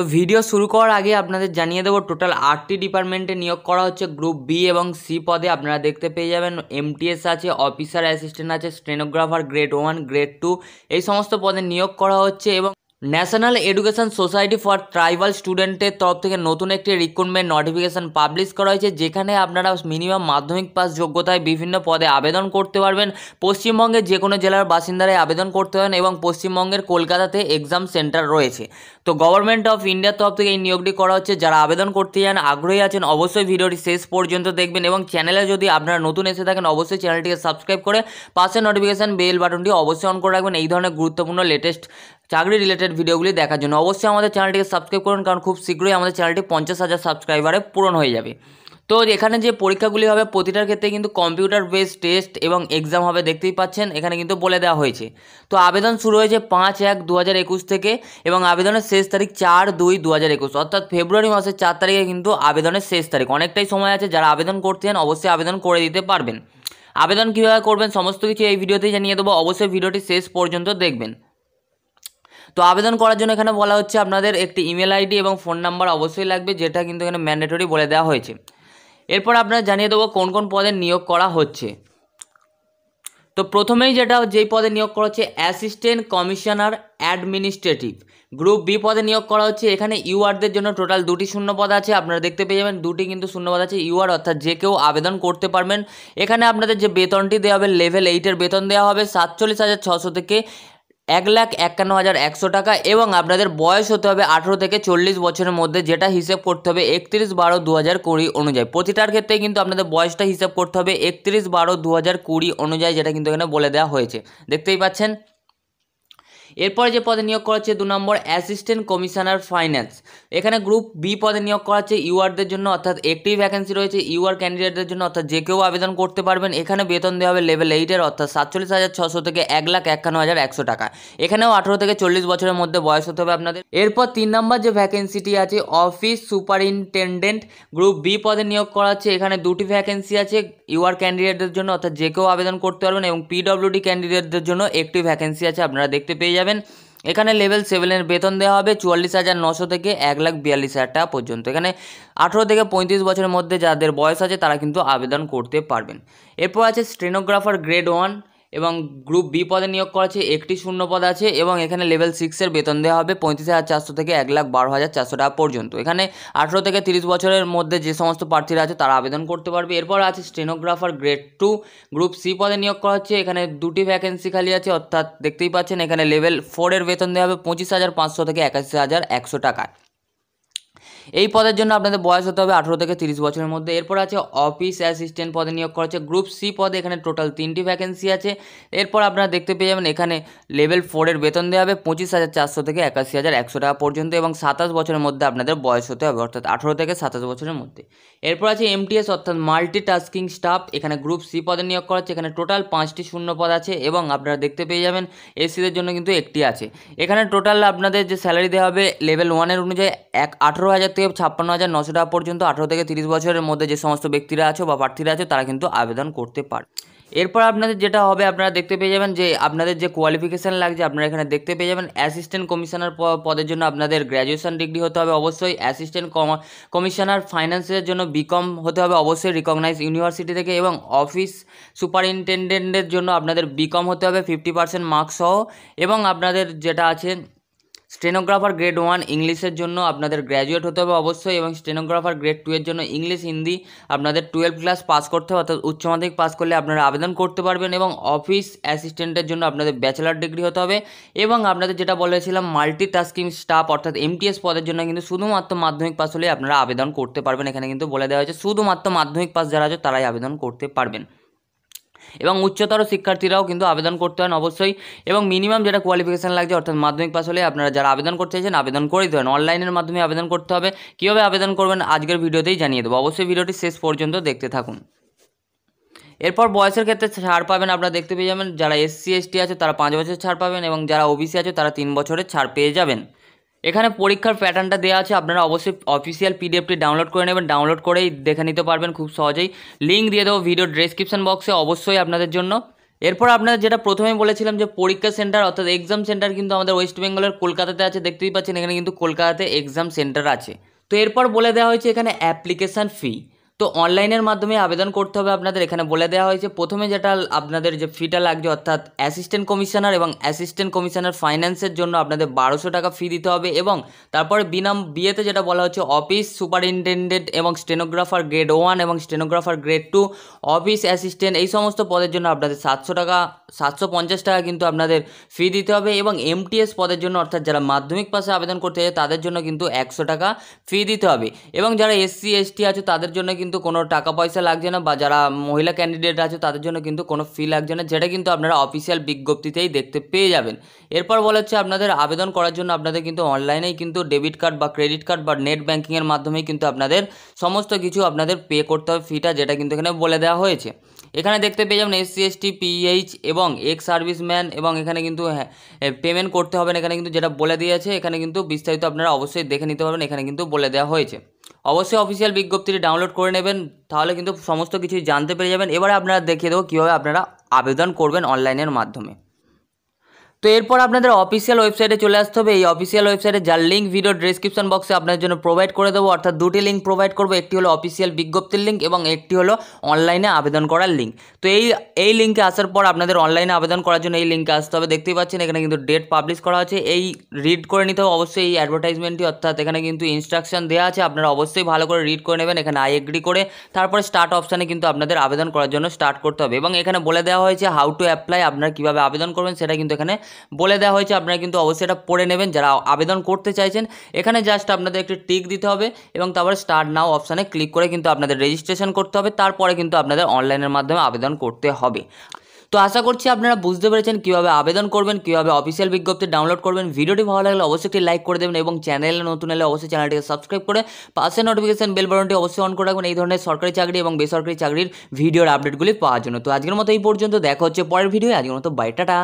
তো ভিডিও শুরু করার আগে আপনাদের জানিয়ে দেবো টোটাল আটটি ডিপার্টমেন্টে নিয়োগ করা হচ্ছে গ্রুপ বি এবং সি পদে আপনারা দেখতে পেয়ে যাবেন এমটিএস আছে অফিসার অ্যাসিস্ট্যান্ট আছে stenographer grade one grade two এই সমস্ত পদে নিয়োগ করা হচ্ছে এবং national education society for tribal স্টুডেন্টের তরফ থেকে নতুন একটি রিক্রুটমেন্ট নোটিফিকেশান পাবলিশ করা হয়েছে যেখানে আপনারা মিনিমাম মাধ্যমিক পাস যোগ্যতায় বিভিন্ন পদে আবেদন করতে পারবেন পশ্চিমবঙ্গের যে কোনো জেলার বাসিন্দারাই আবেদন করতে পারেন এবং পশ্চিমবঙ্গের কলকাতাতে এক্সাম সেন্টার রয়েছে তো গভর্নমেন্ট অফ ইন্ডিয়ার তরফ থেকে এই নিয়োগটি করা হচ্ছে যারা আবেদন করতে চান আগ্রহী আছেন অবশ্যই ভিডিওটি শেষ পর্যন্ত দেখবেন এবং চ্যানেলে যদি আপনারা নতুন এসে থাকেন অবশ্যই চ্যানেলটিকে সাবস্ক্রাইব করে পাশে নোটিফিকেশান বেল বাটনটি অবশ্যই অন করে রাখবেন এই ধরনের গুরুত্বপূর্ণ লেটেস্ট চাকরি রিলেটেড ভিডিওগুলি দেখার জন্য অবশ্যই আমাদের চ্যানেলটিকে সাবস্ক্রাইব করুন কারণ খুব শীঘ্রই আমাদের চ্যানেলটি পঞ্চাশ হাজার সাবস্ক্রাইবারে পূরণ হয়ে যাবে তো এখানে যে পরীক্ষাগুলি হবে প্রতিটার ক্ষেত্রে কিন্তু কম্পিউটার বেস টেস্ট এবং এক্সাম হবে দেখতেই পাচ্ছেন এখানে কিন্তু বলে দেওয়া হয়েছে তো আবেদন শুরু হয়েছে পাঁচ এক দু থেকে এবং আবেদনের শেষ তারিখ চার দুই দু হাজার একুশ অর্থাৎ ফেব্রুয়ারি মাসের চার তারিখে কিন্তু আবেদনের শেষ তারিখ অনেকটাই সময় আছে যারা আবেদন করতে চান অবশ্যই আবেদন করে দিতে পারবেন আবেদন কীভাবে করবেন সমস্ত কিছু এই ভিডিওতেই জানিয়ে দেবো অবশ্যই ভিডিওটি শেষ পর্যন্ত দেখবেন তো আবেদন করার জন্য এখানে বলা হচ্ছে আপনাদের একটি ইমেল আইডি এবং ফোন নাম্বার অবশ্যই লাগবে যেটা কিন্তু এখানে ম্যান্ডেটরি বলে দেওয়া হয়েছে এরপর আপনারা জানিয়ে দেবো কোন কোন পদে নিয়োগ করা হচ্ছে তো প্রথমেই যেটা যেই পদে নিয়োগ করা হচ্ছে assistant commissioner administrative group B পদে নিয়োগ করা হচ্ছে এখানে ইউআরদের জন্য টোটাল দুটি শূন্য পদ আছে আপনারা দেখতে পেয়ে যাবেন দুটি কিন্তু শূন্য পদ আছে ইউআর অর্থাৎ যে কেউ আবেদন করতে পারবেন এখানে আপনাদের যে বেতনটি দেওয়া হবে লেভেল এইটের বেতন দেওয়া হবে সাতচল্লিশ হাজার ছশো থেকে এক লাখ একান্ন হাজার একশো টাকা এবং আপনাদের বয়স হতে হবে আঠেরো থেকে চল্লিশ বছরের মধ্যে যেটা হিসেব করতে হবে একত্রিশ বারো দু হাজার কুড়ি অনুযায়ী প্রতিটার ক্ষেত্রে কিন্তু আপনাদের বয়সটা হিসেব করতে হবে একত্রিশ বারো দু হাজার কুড়ি অনুযায়ী যেটা কিন্তু এখানে বলে দেওয়া হয়েছে দেখতেই পাচ্ছেন এরপরে যে পদে নিয়োগ করা হচ্ছে দু নম্বর অ্যাসিস্ট্যান্ট কমিশনার ফাইন্যান্স এখানে গ্রুপ বি পদে নিয়োগ করা হচ্ছে ইউআরদের জন্য অর্থাৎ একটি ভ্যাকেন্সি রয়েছে ইউআর ক্যান্ডিডেটদের জন্য অর্থাৎ যে কেউ আবেদন করতে পারবেন এখানে বেতন দেওয়া হবে লেভেল এইটের অর্থাৎ সাতচল্লিশ হাজার ছশো থেকে এক লাখ একান্ন হাজার একশো টাকা এখানেও আঠেরো থেকে চল্লিশ বছরের মধ্যে বয়স হতে হবে আপনাদের এরপর তিন নম্বর যে ভ্যাকেন্সিটি আছে অফিস সুপারিনটেন্ডেন্ট গ্রুপ বি পদে নিয়োগ করা হচ্ছে এখানে দুটি ভ্যাকেন্সি আছে ইউআর ক্যান্ডিডেটদের জন্য অর্থাৎ যে কেউ আবেদন করতে পারবেন এবং পিডব্লিউডি ক্যান্ডিডেটদের জন্য একটি ভ্যাকেন্সি আছে আপনারা দেখতে পেয়ে যাবেন এখানে লেভেল সেভেনের বেতন দেওয়া হবে চুয়াল্লিশ হাজার নশো থেকে এক লাখ বিয়াল্লিশ হাজার টাকা পর্যন্ত এখানে আঠেরো থেকে পঁয়ত্রিশ বছরের মধ্যে যাদের বয়স আছে তারা কিন্তু আবেদন করতে পারবেন এরপর আছে স্টেনোগ্রাফার গ্রেড ওয়ান এবং গ্রুপ বি পদে নিয়োগ করা হচ্ছে একটি শূন্য পদ আছে এবং এখানে লেভেল সিক্সের বেতন দেওয়া হবে পঁয়ত্রিশ হাজার চারশো থেকে এক লাখ বারো হাজার চারশো টাকা পর্যন্ত এখানে আঠেরো থেকে তিরিশ বছরের মধ্যে যে সমস্ত প্রার্থীরা আছে তারা আবেদন করতে পারবে এরপর আছে stenographer grade two group C পদে নিয়োগ করা হচ্ছে এখানে দুটি ভ্যাকেন্সি খালি আছে অর্থাৎ দেখতেই পাচ্ছেন এখানে লেভেল ফোরের বেতন দেওয়া হবে পঁচিশ হাজার পাঁচশো থেকে একাশি হাজার একশো টাকা এই পদের জন্য আপনাদের বয়স হতে হবে আঠেরো থেকে তিরিশ বছরের মধ্যে এরপর আছে অফিস অ্যাসিস্ট্যান্ট পদে নিয়োগ করা হচ্ছে গ্রুপ সি পদে এখানে টোটাল তিনটি ভ্যাকেন্সি আছে এরপর আপনারা দেখতে পেয়ে যাবেন এখানে লেভেল ফোরের বেতন দেওয়া হবে পঁচিশ হাজার চারশো থেকে একাশি হাজার একশো টাকা পর্যন্ত এবং সাতাশ বছরের মধ্যে আপনাদের বয়স হতে হবে অর্থাৎ আঠেরো থেকে সাতাশ বছরের মধ্যে এরপর আছে এমটিএস অর্থাৎ মাল্টি টাস্কিং স্টাফ এখানে গ্রুপ সি পদে নিয়োগ করা হচ্ছে এখানে টোটাল পাঁচটি শূন্য পদ আছে এবং আপনারা দেখতে পেয়ে যাবেন এসিদের জন্য কিন্তু একটি আছে এখানে টোটাল আপনাদের যে স্যালারি দেওয়া হবে লেভেল ওয়ানের অনুযায়ী এক আঠেরো হাজার থেকে ছাপ্পান্ন হাজার নশো টাকা পর্যন্ত আঠেরো থেকে তিরিশ বছরের মধ্যে যে সমস্ত ব্যক্তিরা আছো বা প্রার্থীরা আছো তারা কিন্তু আবেদন করতে পারে এরপর আপনাদের যেটা হবে আপনারা দেখতে পেয়ে যাবেন যে আপনাদের যে কোয়ালিফিকেশান লাগছে আপনারা এখানে দেখতে পেয়ে যাবেন অ্যাসিস্ট্যান্ট কমিশনার পদের জন্য আপনাদের গ্র্যাজুয়েশন ডিগ্রি হতে হবে অবশ্যই অ্যাসিস্ট্যান্ট কমিশনার ফাইন্যান্সের জন্য বিকম হতে হবে অবশ্যই রিকগনাইজ ইউনিভার্সিটি থেকে এবং অফিস সুপারিনটেন্ডেন্টের জন্য আপনাদের বিকম হতে হবে ফিফটি পার্সেন্ট মার্কস সহ এবং আপনাদের যেটা আছে স্টেনোগ্রাফার গ্রেড ওয়ান ইংলিশের জন্য আপনাদের গ্র্যাজুয়েট হতে হবে অবশ্যই এবং স্টেনোগ্রাফার গ্রেড টু এর জন্য ইংলিশ হিন্দি আপনাদের টুয়েলভ ক্লাস পাস করতে হবে অর্থাৎ উচ্চ মাধ্যমিক পাস করলে আপনারা আবেদন করতে পারবেন এবং অফিস অ্যাসিস্ট্যান্টের জন্য আপনাদের ব্যাচেলার ডিগ্রি হতে হবে এবং আপনাদের যেটা বলেছিলাম মাল্টি টাস্কিং স্টাফ অর্থাৎ এমটিএস পদের জন্য কিন্তু শুধুমাত্র মাধ্যমিক পাস হলে আপনারা আবেদন করতে পারবেন এখানে কিন্তু বলে দেওয়া হয়েছে শুধুমাত্র মাধ্যমিক পাস যারা আছে তারাই আবেদন করতে পারবেন এবং উচ্চতর শিক্ষার্থীরাও কিন্তু আবেদন করতে হয় অবশ্যই এবং মিনিমাম যেটা কোয়ালিফিকেশান লাগছে অর্থাৎ মাধ্যমিক পাশ হলে আপনারা যারা আবেদন করতে চাইছেন আবেদন করে দেবেন অনলাইনের মাধ্যমে আবেদন করতে হবে কীভাবে আবেদন করবেন আজকের ভিডিওতেই জানিয়ে দেবো অবশ্যই ভিডিওটি শেষ পর্যন্ত দেখতে থাকুন এরপর বয়সের ক্ষেত্রে ছাড় পাবেন আপনারা দেখতে পেয়ে যাবেন যারা এসসি এসটি আছে তারা পাঁচ বছর ছাড় পাবেন এবং যারা ওবিসি আছে তারা তিন বছরের ছাড় পেয়ে যাবেন এখানে পরীক্ষার প্যাটার্নটা দেওয়া আছে আপনারা অবশ্যই অফিসিয়াল পিডিএফটি ডাউনলোড করে নেবেন ডাউনলোড করেই দেখে নিতে পারবেন খুব সহজেই লিঙ্ক দিয়ে দেবো ভিডিও ডেসক্রিপশন বক্সে অবশ্যই আপনাদের জন্য এরপর আপনারা যেটা প্রথমে বলেছিলাম যে পরীক্ষা সেন্টার অর্থাৎ এক্সাম সেন্টার কিন্তু আমাদের ওয়েস্ট বেঙ্গলের কলকাতাতে আছে দেখতেই পাচ্ছেন এখানে কিন্তু কলকাতাতে এক্সাম সেন্টার আছে তো এরপর বলে দেওয়া হয়েছে এখানে অ্যাপ্লিকেশান ফি তো অনলাইনের মাধ্যমে আবেদন করতে হবে আপনাদের এখানে বলে দেওয়া হয়েছে প্রথমে যেটা আপনাদের যে ফিটা লাগছে অর্থাৎ অ্যাসিস্ট্যান্ট কমিশনার এবং অ্যাসিস্ট্যান্ট কমিশনার ফাইন্যান্সের জন্য আপনাদের বারোশো টাকা ফি দিতে হবে এবং তারপরে বিনাম বিয়েতে যেটা বলা হচ্ছে অফিস সুপারিনটেন্ডেন্ট এবং স্টেনোগ্রাফার গ্রেড ওয়ান এবং stenographer grade two office assistant এই সমস্ত পদের জন্য আপনাদের সাতশো টাকা সাতশো পঞ্চাশ টাকা কিন্তু আপনাদের ফি দিতে হবে এবং এমটিএস পদের জন্য অর্থাৎ যারা মাধ্যমিক পাশে আবেদন করতে চায় তাদের জন্য কিন্তু একশো টাকা ফি দিতে হবে এবং যারা এসসি এসটি আছে তাদের জন্য কিন্তু কিন্তু কোনো টাকা পয়সা লাগছে না বা যারা মহিলা ক্যান্ডিডেট আছে তাদের জন্য কিন্তু কোনো ফি লাগছে না যেটা কিন্তু আপনারা অফিসিয়াল বিজ্ঞপ্তিতেই দেখতে পেয়ে যাবেন এরপর বলা হচ্ছে আপনাদের আবেদন করার জন্য আপনাদের কিন্তু অনলাইনেই কিন্তু ডেবিট কার্ড বা ক্রেডিট কার্ড বা নেট ব্যাঙ্কিংয়ের মাধ্যমেই কিন্তু আপনাদের সমস্ত কিছু আপনাদের পে করতে হবে ফিটা যেটা কিন্তু এখানে বলে দেওয়া হয়েছে এখানে দেখতে পেয়ে যাবেন এসসি এসটি পিএইচ এবং এক্স সার্ভিস ম্যান এবং এখানে কিন্তু হ্যাঁ পেমেন্ট করতে হবে এখানে কিন্তু যেটা বলে দিয়েছে এখানে কিন্তু বিস্তারিত আপনারা অবশ্যই দেখে নিতে পারবেন এখানে কিন্তু বলে দেওয়া হয়েছে অবশ্যই অফিসিয়াল বিজ্ঞপ্তিটি ডাউনলোড করে নেবেন তাহলে কিন্তু সমস্ত কিছুই জানতে পেরে যাবেন এবারে আপনারা দেখিয়ে দেবো কীভাবে আপনারা আবেদন করবেন অনলাইনের মাধ্যমে তো এরপর আপনাদের অফিসিয়াল ওয়েবসাইটে চলে আসতে হবে এই অফিসিয়াল ওয়েবসাইটে যার লিঙ্ক ভিডিও ডিসক্রিপশন বক্সে আপনাদের জন্য প্রোভাইড করে দেবো অর্থাৎ দুটি লিঙ্ক প্রোভাইড করবো একটি হলো অফিসিয়াল বিজ্ঞপ্তির লিঙ্ক এবং একটি হলো অনলাইনে আবেদন করার লিঙ্ক তো এই এই লিঙ্কে আসার পর আপনাদের অনলাইনে আবেদন করার জন্য এই লিঙ্কে আসতে হবে দেখতেই পাচ্ছেন এখানে কিন্তু ডেট পাবলিশ করা আছে এই রিড করে নিতে হবে অবশ্যই এই অ্যাডভার্টাইজমেন্টটি অর্থাৎ এখানে কিন্তু ইনস্ট্রাকশন দেওয়া আছে আপনারা অবশ্যই ভালো করে রিড করে নেবেন এখানে আই এগ্রি করে তারপরে স্টার্ট অপশানে কিন্তু আপনাদের আবেদন করার জন্য স্টার্ট করতে হবে এবং এখানে বলে দেওয়া হয়েছে হাউ টু অ্যাপ্লাই আপনারা কীভাবে আবেদন করবেন সেটা কিন্তু এখানে বলে দেওয়া হয়েছে আপনারা কিন্তু অবশ্যই এটা পড়ে নেবেন যারা আবেদন করতে চাইছেন এখানে জাস্ট আপনাদের একটি টিক দিতে হবে এবং তারপরে স্টার্ট নাও অপশানে ক্লিক করে কিন্তু আপনাদের রেজিস্ট্রেশন করতে হবে তারপরে কিন্তু আপনাদের অনলাইনের মাধ্যমে আবেদন করতে হবে তো আশা করছি আপনারা বুঝতে পেরেছেন কীভাবে আবেদন করবেন কীভাবে অফিসিয়াল বিজ্ঞপ্তি ডাউনলোড করবেন ভিডিওটি ভালো লাগলে অবশ্যই একটি লাইক করে দেবেন এবং চ্যানেলে নতুন এলে অবশ্যই চ্যানেলটিকে সাবস্ক্রাইব করে পাশে নোটিফিকেশন বেল বাটনটি অবশ্যই অন করে রাখবেন এই ধরনের সরকারি চাকরি এবং বেসরকারি চাকরির ভিডিওর আপডেটগুলি পাওয়ার জন্য তো আজকের মতো এই পর্যন্ত দেখা হচ্ছে পরের ভিডিও আজকের মতো বাইটাটা